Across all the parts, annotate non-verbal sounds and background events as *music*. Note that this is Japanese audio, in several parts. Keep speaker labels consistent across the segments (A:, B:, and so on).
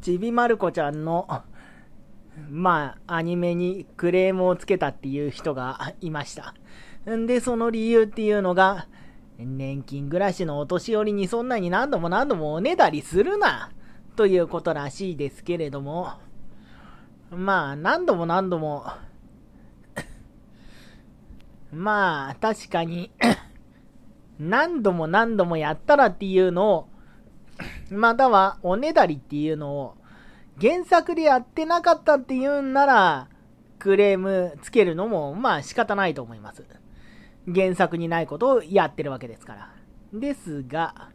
A: ちびまる子ちゃんの、まあ、アニメにクレームをつけたっていう人がいました。んで、その理由っていうのが、年金暮らしのお年寄りにそんなに何度も何度もおねだりするな、ということらしいですけれども、まあ、何度も何度もまあ、確かに何度も何度もやったらっていうのを、またはおねだりっていうのを原作でやってなかったっていうんなら、クレームつけるのも、まあ仕方ないと思います。原作にないことをやってるわけですから。ですが、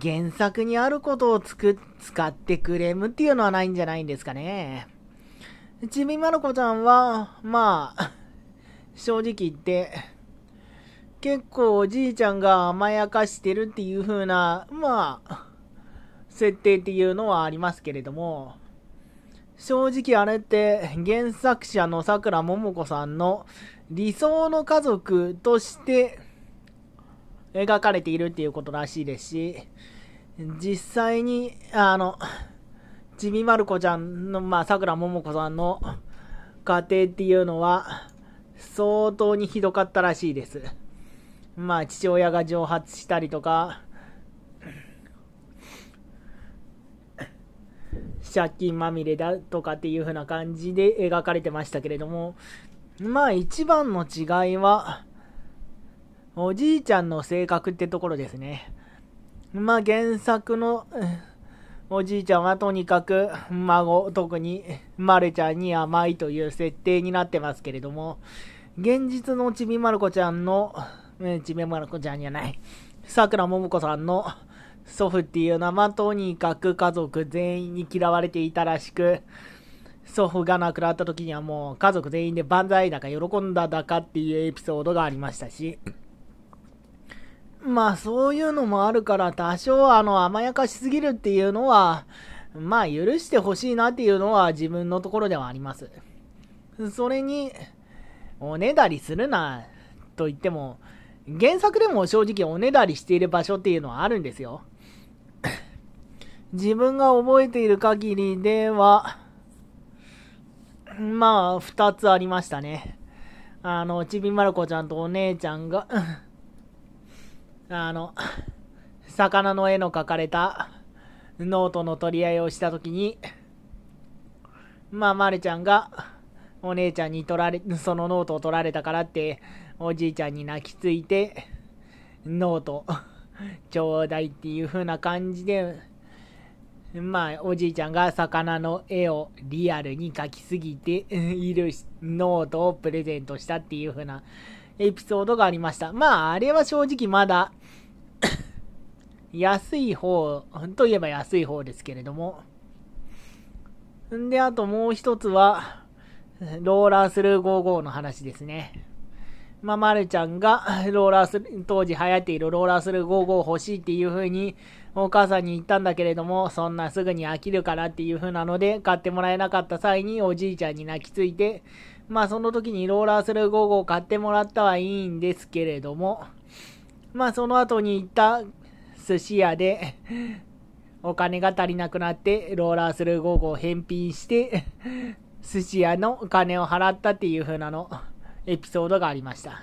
A: 原作にあることをつく、使ってクレームっていうのはないんじゃないんですかね。ちびまる子ちゃんは、まあ、正直言って、結構おじいちゃんが甘やかしてるっていう風な、まあ、設定っていうのはありますけれども、正直あれって原作者のさくらももこさんの理想の家族として描かれているっていうことらしいですし、実際に、あの、ちびまる子ちゃんの、まあ、さくらももこさんの家庭っていうのは、相当にひどかったらしいです。まあ父親が蒸発したりとか、借金まみれだとかっていう風な感じで描かれてましたけれども、まあ一番の違いは、おじいちゃんの性格ってところですね。まあ原作のおじいちゃんはとにかく孫、特にまるちゃんに甘いという設定になってますけれども、現実のちびまる子ちゃんのね、ちめまる子ちゃんじゃない。さくらももこさんの祖父っていう名は、とにかく家族全員に嫌われていたらしく、祖父が亡くなった時にはもう家族全員で万歳だか喜んだだかっていうエピソードがありましたし、まあそういうのもあるから多少あの甘やかしすぎるっていうのは、まあ許してほしいなっていうのは自分のところではあります。それに、おねだりするなと言っても、原作でも正直おねだりしている場所っていうのはあるんですよ。自分が覚えている限りでは、まあ、二つありましたね。あの、ちびまる子ちゃんとお姉ちゃんがあの、魚の絵の描かれたノートの取り合いをしたときに、まあ、まるちゃんが、お姉ちゃんに取られ、そのノートを取られたからって、おじいちゃんに泣きついて、ノート、*laughs* ちょうだいっていう風な感じで、まあ、おじいちゃんが魚の絵をリアルに描きすぎて *laughs* いるノートをプレゼントしたっていう風なエピソードがありました。まあ、あれは正直まだ *coughs* 安い方、といえば安い方ですけれども。んで、あともう一つは、ローラースルー55の話ですね。まあ、まるちゃんが、*laughs* ローラーする、当時流行っているローラーする55欲しいっていう風に、お母さんに言ったんだけれども、そんなすぐに飽きるからっていう風なので、買ってもらえなかった際におじいちゃんに泣きついて、まあその時にローラーする55を買ってもらったはいいんですけれども、まあその後に行った寿司屋でお金が足りなくなって、ローラーする5号返品して *laughs* 寿司屋のお金を払ったっていう風なの。エピソードがありました。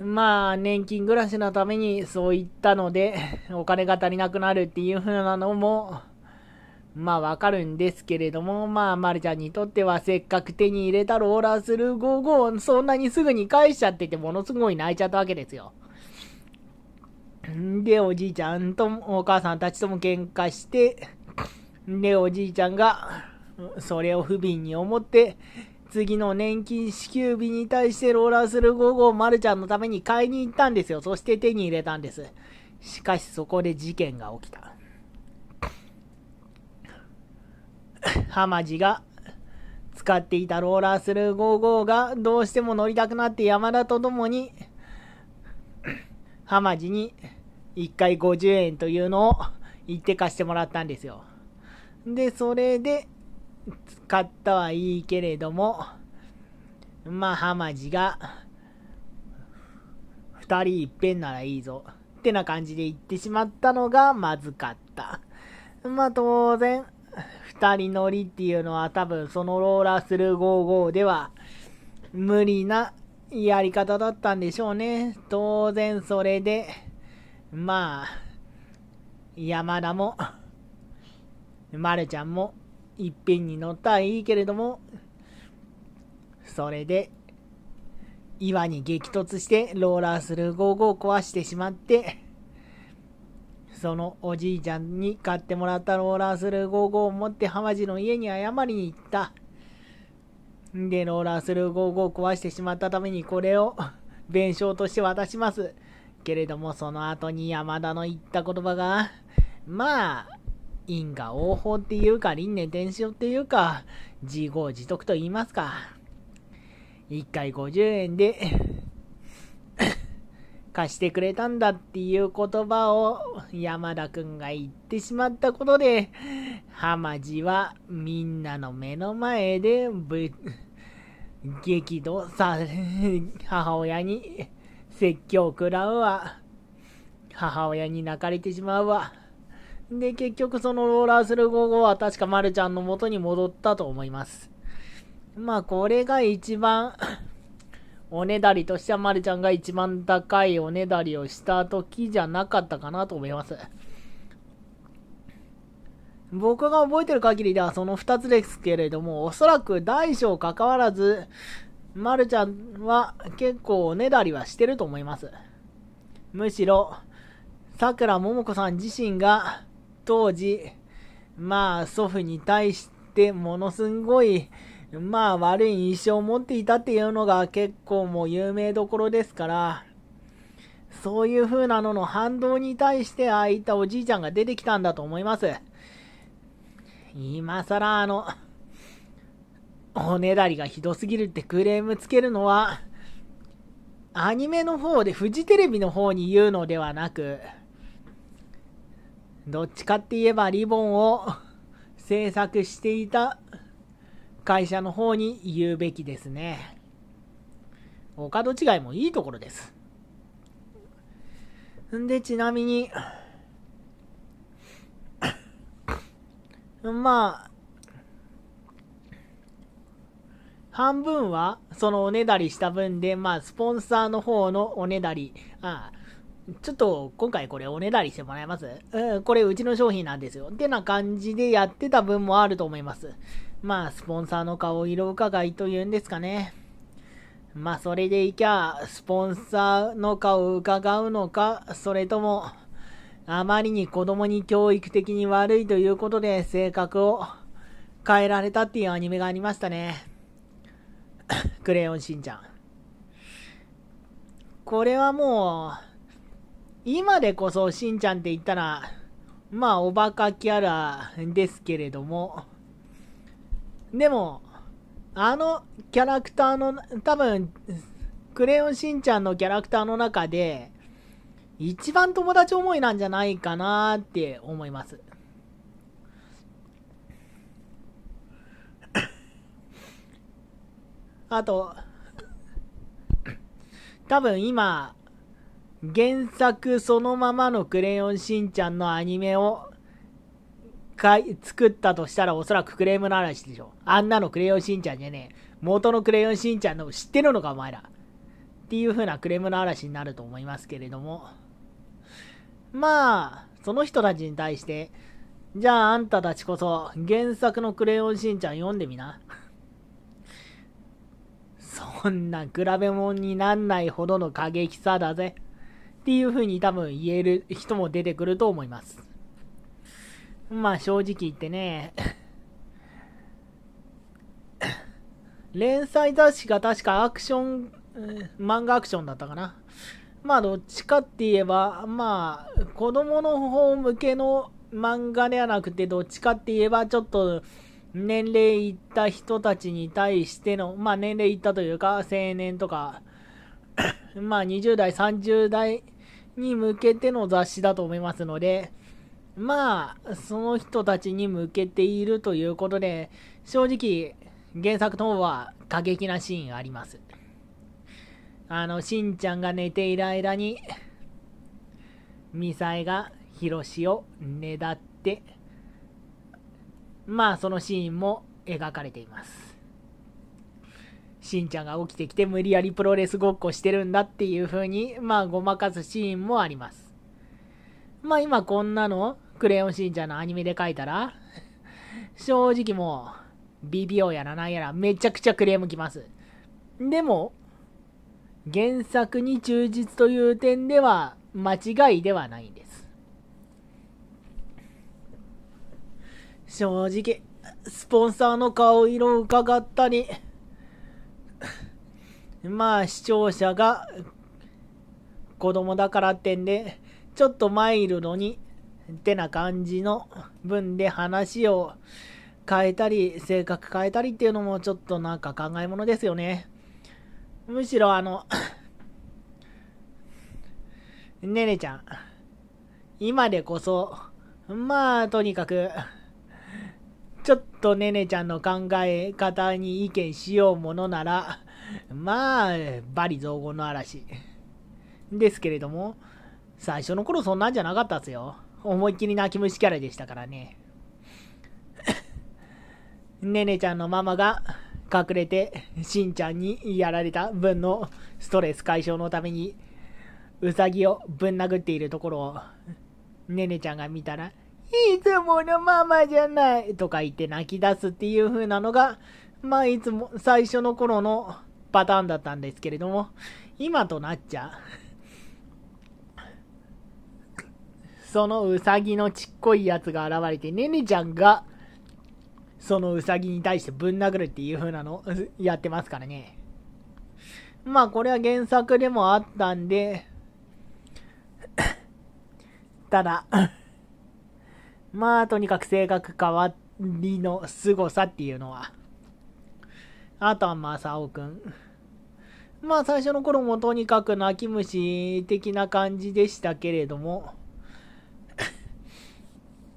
A: まあ、年金暮らしのためにそう言ったので、お金が足りなくなるっていう風なのも、まあわかるんですけれども、まあ、まるちゃんにとってはせっかく手に入れたローラースルー55をそんなにすぐに返しちゃっててものすごい泣いちゃったわけですよ。で、おじいちゃんとお母さんたちとも喧嘩して、で、おじいちゃんが、それを不憫に思って、次の年金支給日に対してローラーする5号まるちゃんのために買いに行ったんですよ。そして手に入れたんです。しかしそこで事件が起きた。*laughs* ハマジが使っていたローラースルー55がどうしても乗りたくなって山田と共にハマジに1回50円というのを言って貸してもらったんですよ。で、それで使ったはいいけれども、まあ、浜地が、2人いっぺんならいいぞ。ってな感じで言ってしまったのがまずかった。まあ当然、2人乗りっていうのは多分そのローラースルー55では無理なやり方だったんでしょうね。当然それで、まあ、山田も、まるちゃんもいっぺんに乗ったらいいけれども、それで、岩に激突してローラースルー55を壊してしまって、そのおじいちゃんに買ってもらったローラースルー55を持って浜地の家に謝りに行った。で、ローラースルー55を壊してしまったためにこれを弁償として渡します。けれども、その後に山田の言った言葉が、まあ、因果応報っていうか、輪廻転生っていうか、自業自得と言いますか。一回50円で *coughs* 貸してくれたんだっていう言葉を山田くんが言ってしまったことで、浜地はみんなの目の前でぶ、激怒さ、母親に説教食らうわ。母親に泣かれてしまうわ。で、結局そのローラーする午後は確か丸ちゃんの元に戻ったと思います。まあ、これが一番 *coughs* おねだりとしては丸ちゃんが一番高いおねだりをした時じゃなかったかなと思います。僕が覚えてる限りではその2つですけれども、おそらく大小関わらず、まるちゃんは結構おねだりはしてると思います。むしろ、さくらももこさん自身が当時、まあ、祖父に対してものすごい、まあ、悪い印象を持っていたっていうのが結構もう有名どころですから、そういう風なのの反動に対してああいったおじいちゃんが出てきたんだと思います。今更あの、おねだりがひどすぎるってクレームつけるのは、アニメの方でフジテレビの方に言うのではなく、どっちかって言えばリボンを *laughs* 制作していた会社の方に言うべきですね。お門違いもいいところです。んで、ちなみに、*coughs* まあ、半分は、そのおねだりした分で、まあ、スポンサーの方のおねだり、あちょっと今回これおねだりしてもらえますうん、これうちの商品なんですよ。ってな感じでやってた分もあると思います。まあ、スポンサーの顔色伺いというんですかね。まあ、それでいきゃ、スポンサーの顔を伺うのか、それとも、あまりに子供に教育的に悪いということで性格を変えられたっていうアニメがありましたね。クレヨンしんちゃん。これはもう、今でこそしんちゃんって言ったら、まあおバカキャラですけれども、でも、あのキャラクターの、多分、クレヨンしんちゃんのキャラクターの中で、一番友達思いなんじゃないかなって思います。あと、多分今、原作そのままのクレヨンしんちゃんのアニメをかい作ったとしたらおそらくクレームの嵐でしょ。あんなのクレヨンしんちゃんじゃねえ。元のクレヨンしんちゃんの知ってるのかお前ら。っていう風なクレームの嵐になると思いますけれども。まあ、その人たちに対して、じゃああんたたちこそ原作のクレヨンしんちゃん読んでみな。*laughs* そんな比べ物になんないほどの過激さだぜ。っていうふうに多分言える人も出てくると思います。まあ正直言ってね、連載雑誌が確かアクション、漫画アクションだったかな。まあどっちかって言えば、まあ子供の方向けの漫画ではなくてどっちかって言えばちょっと年齢いった人たちに対しての、まあ年齢いったというか青年とか、まあ20代、30代に向けての雑誌だと思いますので、まあ、その人たちに向けているということで、正直、原作等は過激なシーンあります。あの、しんちゃんが寝ている間に、ミサイがヒロシをねだって、まあ、そのシーンも描かれています。しんちゃんが起きてきて無理やりプロレスごっこしてるんだっていう風に、まあ、ごまかすシーンもあります。まあ、今こんなの、クレヨンしんちゃんのアニメで書いたら、正直もう、ビビオやらなんやら、めちゃくちゃクレームきます。でも、原作に忠実という点では、間違いではないんです。正直、スポンサーの顔色を伺ったり、*laughs* まあ視聴者が子供だからってんで、ちょっとマイルドに、ってな感じの文で話を変えたり、性格変えたりっていうのもちょっとなんか考えものですよね。むしろあの *laughs* ねねちゃん、今でこそ、まあとにかく、ちょっとねねちゃんの考え方に意見しようものなら、まあ、バリ造語の嵐。ですけれども、最初の頃そんなんじゃなかったっすよ。思いっきり泣き虫キャラでしたからね。*laughs* ねねちゃんのママが隠れて、しんちゃんにやられた分のストレス解消のために、うさぎをぶん殴っているところを、ねねちゃんが見たら、いつものママじゃないとか言って泣き出すっていう風なのが、まあいつも最初の頃のパターンだったんですけれども、今となっちゃ、そのうさぎのちっこいやつが現れて、ねねちゃんが、そのうさぎに対してぶん殴るっていう風なのやってますからね。まあこれは原作でもあったんで、ただまあ、とにかく性格変わりの凄さっていうのは。あとは、まさおくん。まあ、最初の頃もとにかく泣き虫的な感じでしたけれども。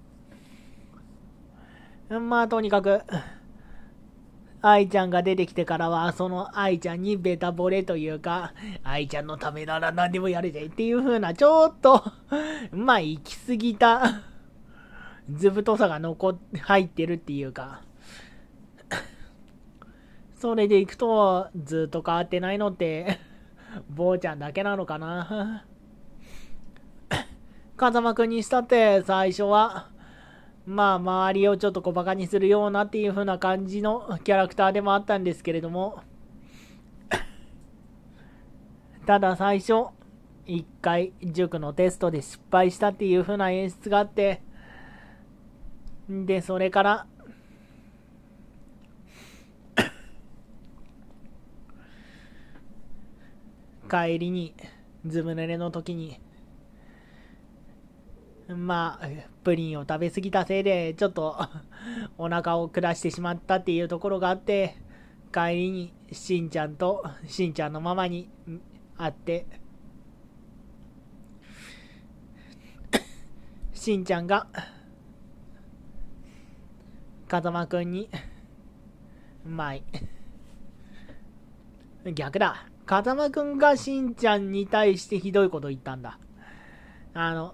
A: *laughs* まあ、とにかく、愛ちゃんが出てきてからは、その愛ちゃんにベタ惚れというか、愛ちゃんのためなら何でもやるぜっていう風な、ちょっと *laughs* まあ、行き過ぎた図太さが残っ入ってるっていうか *laughs* それでいくとずっと変わってないのって坊ちゃんだけなのかな *laughs* 風間くんにしたって最初はまあ周りをちょっと小馬鹿にするようなっていう風な感じのキャラクターでもあったんですけれども *laughs* ただ最初一回塾のテストで失敗したっていう風な演出があってで、それから、帰りに、ずぶ濡れの時に、まあ、プリンを食べ過ぎたせいで、ちょっとお腹を下してしまったっていうところがあって、帰りに、しんちゃんと、しんちゃんのママに会って、しんちゃんが、風間くんにうまい逆だ。風間くんがしんちゃんに対してひどいこと言ったんだ。あの、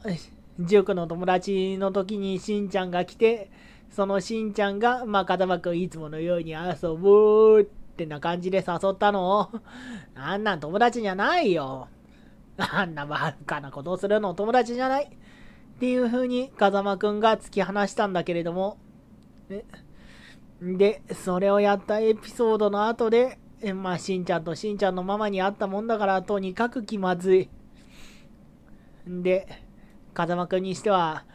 A: 塾の友達の時にしんちゃんが来て、そのしんちゃんが、まあ、風間くんいつものように遊ぶってな感じで誘ったのあんなん友達じゃないよ。あんなバカなことをするの友達じゃない。っていう風に風間くんが突き放したんだけれども、で、それをやったエピソードの後で、まあ、しんちゃんとしんちゃんのママに会ったもんだから、とにかく気まずい。で、風間くんにしては、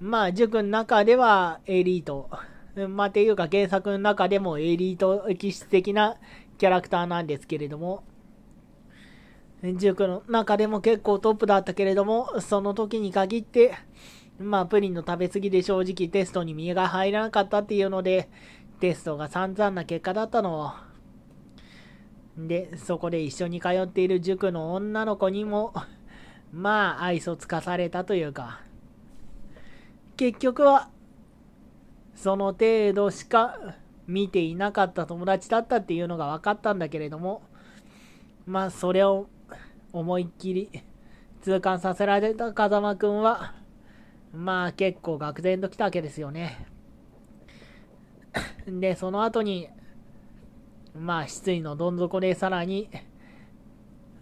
A: まあ、塾の中ではエリート。まあ、ていうか原作の中でもエリート気質的なキャラクターなんですけれども、塾の中でも結構トップだったけれども、その時に限って、まあ、プリンの食べ過ぎで正直テストに身が入らなかったっていうので、テストが散々な結果だったの。で、そこで一緒に通っている塾の女の子にも、まあ、愛想つかされたというか、結局は、その程度しか見ていなかった友達だったっていうのが分かったんだけれども、まあ、それを思いっきり痛感させられた風間くんは、まあ結構愕然と来たわけですよね。*laughs* で、その後に、まあ失意のどん底でさらに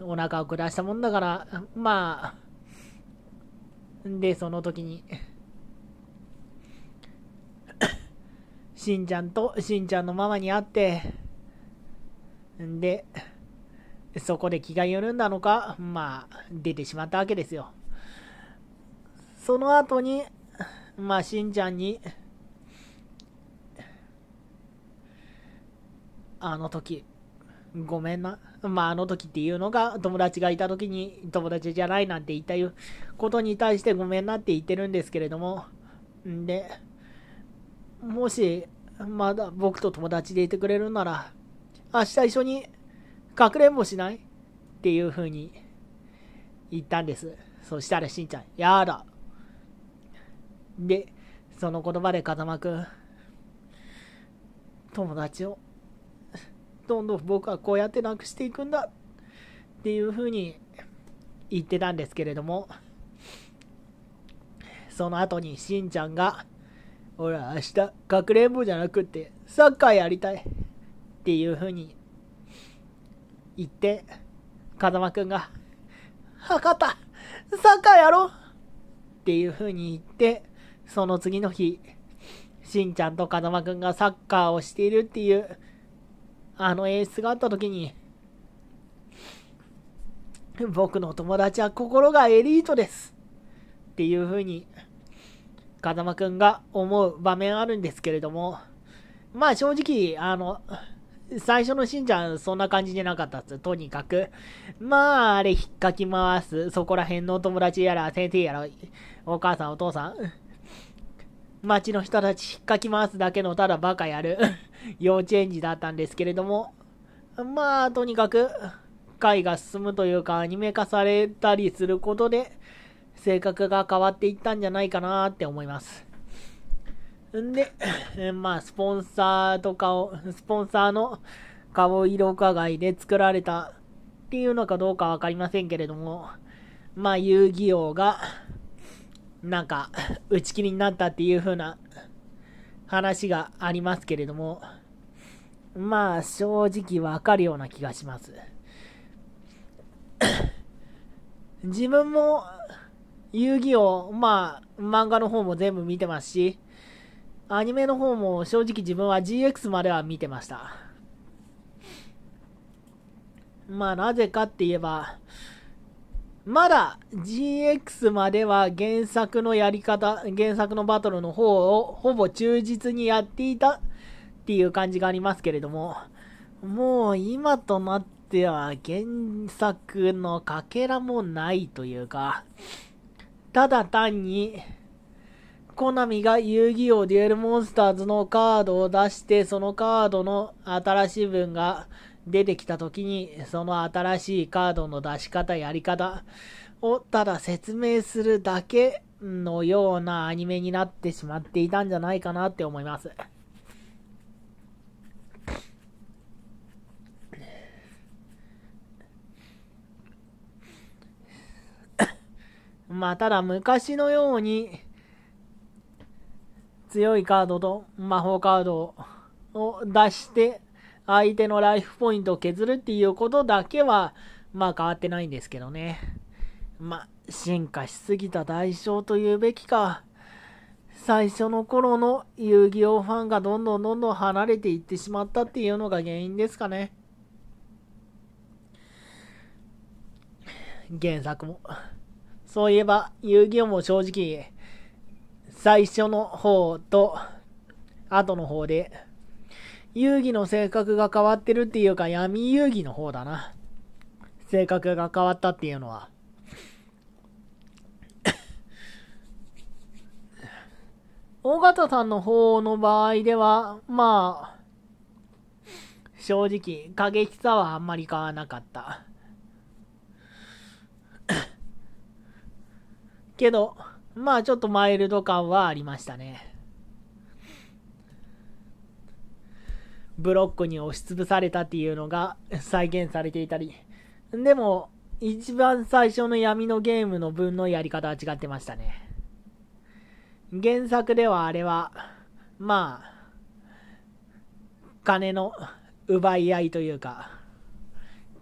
A: お腹を下したもんだから、まあ、で、その時に、*coughs* しんちゃんとしんちゃんのママに会って、んで、そこで気が緩んだのか、まあ、出てしまったわけですよ。その後に、まあ、しんちゃんに、あの時、ごめんな。まあ、あの時っていうのが、友達がいた時に、友達じゃないなんて言ったいうことに対してごめんなって言ってるんですけれども、んで、もし、まだ僕と友達でいてくれるなら、明日一緒に、かくれんぼしないっていうふうに言ったんです。そしたらしんちゃん、やだ。で、その言葉で風間くん、友達を、どんどん僕はこうやってなくしていくんだっていうふうに言ってたんですけれども、その後にしんちゃんが、ほら、明日、かくれんぼじゃなくって、サッカーやりたいっていうふうに言って、風間くんが、博多、サッカーやろうっていうふうに言って、その次の日、しんちゃんと風間くんがサッカーをしているっていう、あの演出があった時に、僕の友達は心がエリートですっていう風に、風間くんが思う場面あるんですけれども、まあ正直、あの、最初のしんちゃんそんな感じじゃなかったっす。とにかく。まあ、あれ引っかき回す。そこら辺のお友達やら、先生やら、お母さんお父さん。町の人たち引っかき回すだけのただバカやる *laughs* 幼稚園児だったんですけれども、まあ、とにかく、回が進むというか、アニメ化されたりすることで、性格が変わっていったんじゃないかなって思います。んで、*laughs* まあ、スポンサーとかを、スポンサーの顔色伺いで作られたっていうのかどうかわかりませんけれども、まあ、遊戯王が、なんか、打ち切りになったっていう風な話がありますけれども、まあ、正直わかるような気がします。*coughs* 自分も、遊戯王、まあ、漫画の方も全部見てますし、アニメの方も正直自分は GX までは見てました。まあ、なぜかって言えば、まだ GX までは原作のやり方、原作のバトルの方をほぼ忠実にやっていたっていう感じがありますけれども、もう今となっては原作のかけらもないというか、ただ単に、コナミが遊戯王デュエルモンスターズのカードを出して、そのカードの新しい文が出てきた時にその新しいカードの出し方やり方をただ説明するだけのようなアニメになってしまっていたんじゃないかなって思います。まあただ昔のように強いカードと魔法カードを出して相手のライフポイントを削るっていうことだけは、まあ変わってないんですけどね。まあ、進化しすぎた代償というべきか、最初の頃の遊戯王ファンがどんどんどんどん離れていってしまったっていうのが原因ですかね。原作も。そういえば、遊戯王も正直、最初の方と、後の方で、遊戯の性格が変わってるっていうか闇遊戯の方だな。性格が変わったっていうのは。大 *laughs* 型さんの方の場合では、まあ、正直、過激さはあんまり変わらなかった。けど、まあちょっとマイルド感はありましたね。ブロックに押しつぶされたっていうのが *laughs* 再現されていたり、でも、一番最初の闇のゲームの分のやり方は違ってましたね。原作ではあれは、まあ、金の奪い合いというか、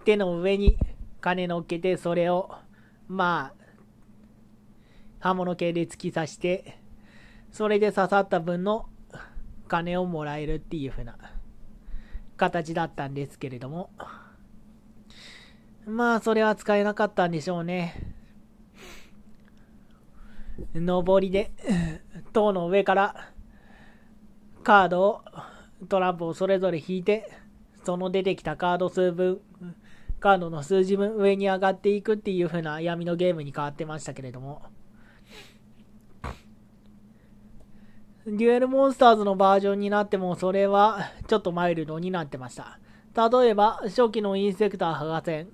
A: 手の上に金乗っけて、それを、まあ、刃物系で突き刺して、それで刺さった分の金をもらえるっていう風な。形だったんですけれども。まあ、それは使えなかったんでしょうね。上りで、塔の上からカードを、トランプをそれぞれ引いて、その出てきたカード数分、カードの数字分上に上がっていくっていう風な闇のゲームに変わってましたけれども。デュエルモンスターズのバージョンになってもそれは *laughs* ちょっとマイルドになってました。例えば初期のインセクターハガセ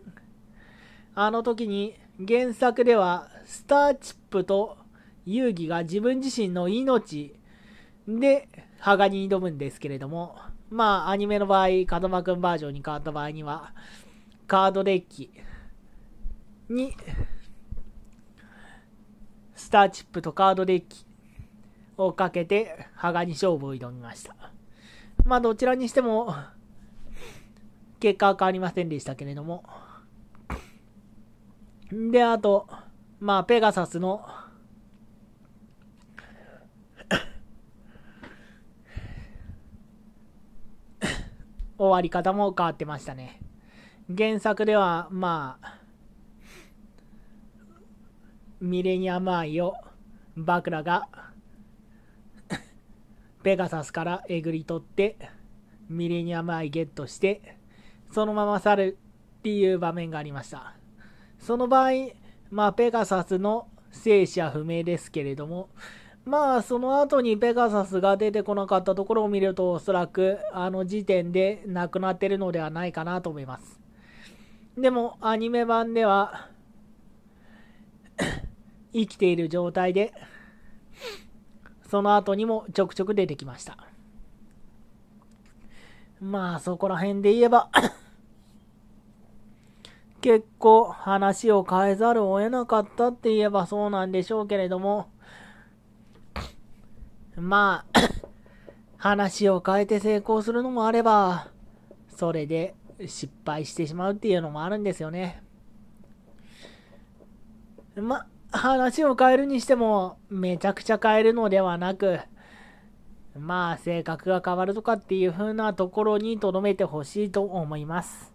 A: あの時に原作ではスターチップと遊戯が自分自身の命でハガに挑むんですけれども、まあアニメの場合、風間くんバージョンに変わった場合にはカードデッキにスターチップとカードデッキをかけて、羽賀に勝負を挑みました。まあ、どちらにしても、結果は変わりませんでしたけれども。で、あと、まあ、ペガサスの、終わり方も変わってましたね。原作では、まあ、ミレニアム愛をバクラがペガサスからえぐり取って、ミレニアムアイゲットして、そのまま去るっていう場面がありました。その場合、まあ、ペガサスの生は不明ですけれども、まあ、その後にペガサスが出てこなかったところを見ると、おそらく、あの時点で亡くなってるのではないかなと思います。でも、アニメ版では *coughs* 生きている状態でその後にもちょくちょく出てきました。まあそこら辺で言えば *coughs* 結構話を変えざるを得なかったって言えばそうなんでしょうけれども、まあ *coughs* 話を変えて成功するのもあれば、それで失敗してしまうっていうのもあるんですよね。ま、話を変えるにしても、めちゃくちゃ変えるのではなく、まあ、性格が変わるとかっていう風なところに留めてほしいと思います。